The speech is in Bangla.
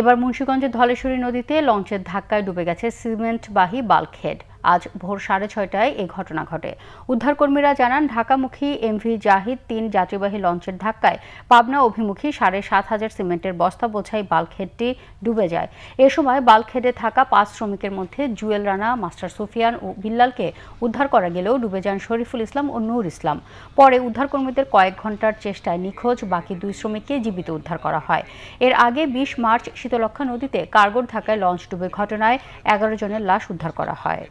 এবার মুন্সীগঞ্জের ধলেশ্বরী নদীতে লঞ্চের ধাক্কায় ডুবে গেছে সিমেন্টবাহী বাল্কহেড আজ ভোর সাড়ে ছয়টায় এ ঘটনা ঘটে উদ্ধারকর্মীরা জানান ঢাকামুখী এমভি জাহিদ তিন যাত্রীবাহী লঞ্চের ধাক্কায় পাবনা অভিমুখী সাড়ে সাত হাজার সিমেন্টের বস্তা বোঝাই বালখেডটি ডুবে যায় এ সময় বালখেডে থাকা পাঁচ শ্রমিকের মধ্যে জুয়েল রানা মাস্টার সুফিয়ান ও বিল্লালকে উদ্ধার করা গেলেও ডুবে যান শরীফুল ইসলাম ও নূর ইসলাম পরে উদ্ধারকর্মীদের কয়েক ঘন্টার চেষ্টায় নিখোঁজ বাকি দুই শ্রমিককে জীবিত উদ্ধার করা হয় এর আগে বিশ মার্চ শীতলক্ষা নদীতে কার্গোর ধাক্কায় লঞ্চ ডুবে ঘটনায় এগারো জনের লাশ উদ্ধার করা হয়